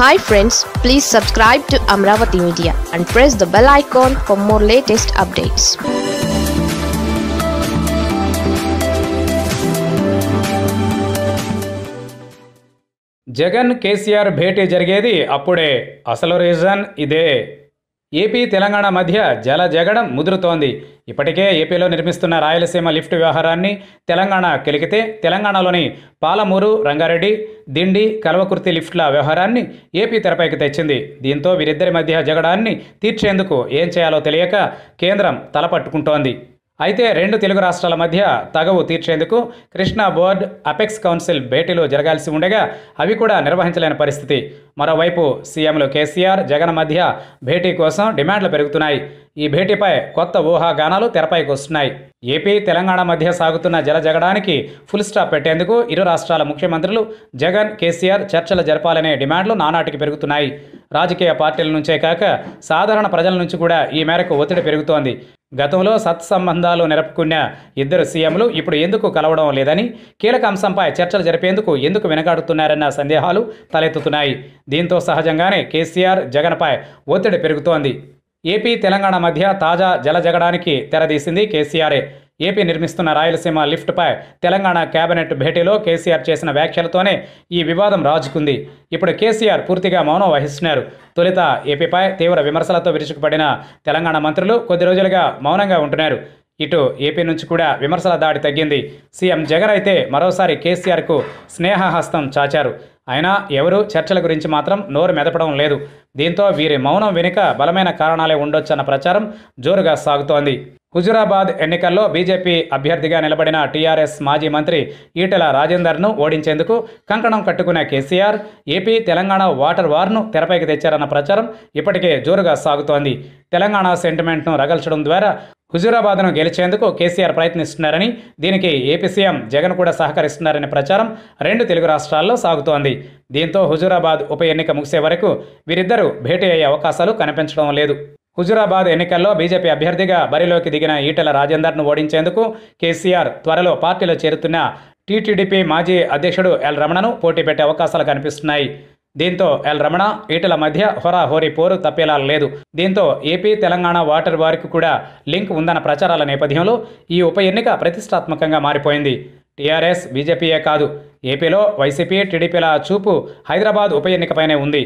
hi friends please subscribe to Amaravati media and press the bell icon for more latest updates Jagan KCR భేటీ జరిగేది అప్పుడే అసలు reason ఇదే AP Telangana మధ్య జల జగడం ముదురుతోంది ఇప్పటికే ఏపీలో నిర్మిస్తున్న రాయలసీమ లిఫ్ట్ వ్యవహారాన్ని తెలంగాణ కెలికితే తెలంగాణలోని పాలమూరు రంగారెడ్డి దిండి కలవకుర్తి లిఫ్ట్ల వ్యవహారాన్ని ఏపీ తెరపైకి తెచ్చింది దీంతో వీరిద్దరి మధ్య జగడాన్ని తీర్చేందుకు ఏం చేయాలో తెలియక కేంద్రం తలపట్టుకుంటోంది అయితే రెండు తెలుగు రాష్ట్రాల మధ్య తగవు తీర్చేందుకు కృష్ణా బోర్డ్ అపెక్స్ కౌన్సిల్ భేటీలు జరగాల్సి ఉండగా అవి కూడా నిర్వహించలేని పరిస్థితి మరోవైపు సీఎంలు కేసీఆర్ జగన్ మధ్య భేటీ కోసం డిమాండ్లు పెరుగుతున్నాయి ఈ భేటీపై కొత్త ఊహాగానాలు తెరపైకి వస్తున్నాయి ఏపీ తెలంగాణ మధ్య సాగుతున్న జల జగడానికి ఫుల్ స్టాప్ పెట్టేందుకు ఇరు రాష్ట్రాల ముఖ్యమంత్రులు జగన్ కేసీఆర్ చర్చలు జరపాలనే డిమాండ్లు నానాటికి పెరుగుతున్నాయి రాజకీయ పార్టీల నుంచే కాక సాధారణ ప్రజల నుంచి కూడా ఈ మేరకు ఒత్తిడి పెరుగుతోంది గతంలో సత్సంబంధాలు నిలుపుకున్న ఇద్దరు సీఎంలు ఇప్పుడు ఎందుకు కలవడం లేదని కీలక అంశంపై చర్చలు జరిపేందుకు ఎందుకు వెనకాడుతున్నారన్న సందేహాలు తలెత్తుతున్నాయి దీంతో సహజంగానే కేసీఆర్ జగన్పై ఒత్తిడి పెరుగుతోంది ఏపీ తెలంగాణ మధ్య తాజా జలజగడానికి తెరదీసింది కేసీఆరే ఏపీ నిర్మిస్తున్న రాయలసీమ లిఫ్ట్పై తెలంగాణ కేబినెట్ భేటీలో కేసీఆర్ చేసిన వ్యాఖ్యలతోనే ఈ వివాదం రాజుకుంది ఇప్పుడు కేసీఆర్ పూర్తిగా మౌనం వహిస్తున్నారు తొలుత ఏపీపై తీవ్ర విమర్శలతో విరుచుకుపడిన తెలంగాణ మంత్రులు కొద్ది రోజులుగా మౌనంగా ఉంటున్నారు ఇటు ఏపీ నుంచి కూడా విమర్శల దాడి తగ్గింది సీఎం జగన్ అయితే మరోసారి కేసీఆర్కు స్నేహహస్తం చాచారు అయినా ఎవరూ చర్చల గురించి మాత్రం నోరు మెదపడం లేదు దీంతో వీరి మౌనం వెనుక బలమైన కారణాలే ఉండొచ్చన్న ప్రచారం జోరుగా సాగుతోంది హుజురాబాద్ ఎన్నికల్లో బీజేపీ అభ్యర్థిగా నిలబడిన టీఆర్ఎస్ మాజీ మంత్రి ఈటెల రాజేందర్ను ఓడించేందుకు కంకణం కట్టుకునే కేసీఆర్ ఏపీ తెలంగాణ వాటర్ వార్ను తెరపైకి తెచ్చారన్న ప్రచారం ఇప్పటికే జోరుగా సాగుతోంది తెలంగాణ సెంటిమెంట్ను రగల్చడం ద్వారా హుజూరాబాద్ను గెలిచేందుకు కేసీఆర్ ప్రయత్నిస్తున్నారని దీనికి ఏపీ సీఎం జగన్ కూడా సహకరిస్తున్నారనే ప్రచారం రెండు తెలుగు రాష్ట్రాల్లో సాగుతోంది దీంతో హుజూరాబాద్ ఉప ఎన్నిక ముగిసే వరకు వీరిద్దరూ భేటీ అయ్యే అవకాశాలు కనిపించడం లేదు హుజూరాబాద్ ఎన్నికల్లో బీజేపీ అభ్యర్థిగా బరిలోకి దిగిన ఈటెల రాజేందర్ను ఓడించేందుకు కేసీఆర్ త్వరలో పార్టీలో చేరుతున్న టీటీడీపీ మాజీ అధ్యక్షుడు ఎల్ రమణను పోటీ పెట్టే అవకాశాలు కనిపిస్తున్నాయి దీంతో ఎల్ రమణ ఈటల మధ్య హోరాహోరీ పోరు తప్పేలా లేదు దీంతో ఏపీ తెలంగాణ వాటర్ వారికి కూడా లింక్ ఉందన్న ప్రచారాల నేపథ్యంలో ఈ ఉప ఎన్నిక ప్రతిష్టాత్మకంగా మారిపోయింది టీఆర్ఎస్ బీజేపీయే కాదు ఏపీలో వైసీపీ టీడీపీల చూపు హైదరాబాద్ ఉప ఎన్నికపైనే ఉంది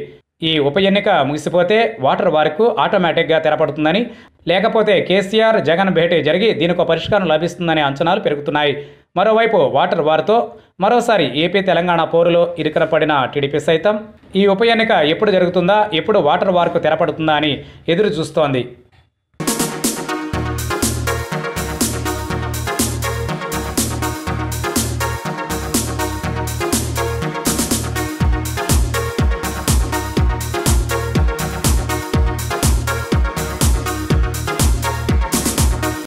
ఈ ఉప ఎన్నిక ముగిసిపోతే వాటర్ వారికు ఆటోమేటిక్గా తెరపడుతుందని లేకపోతే కేసీఆర్ జగన్ భేటీ జరిగి దీనికి పరిష్కారం లభిస్తుందనే అంచనాలు పెరుగుతున్నాయి మరోవైపు వాటర్ వార్తో మరోసారి ఏపీ తెలంగాణ పోరులో ఇరుకన పడిన టీడీపీ సైతం ఈ ఉప ఎన్నిక ఎప్పుడు జరుగుతుందా ఎప్పుడు వాటర్ వార్కు తెరపడుతుందా అని ఎదురు చూస్తోంది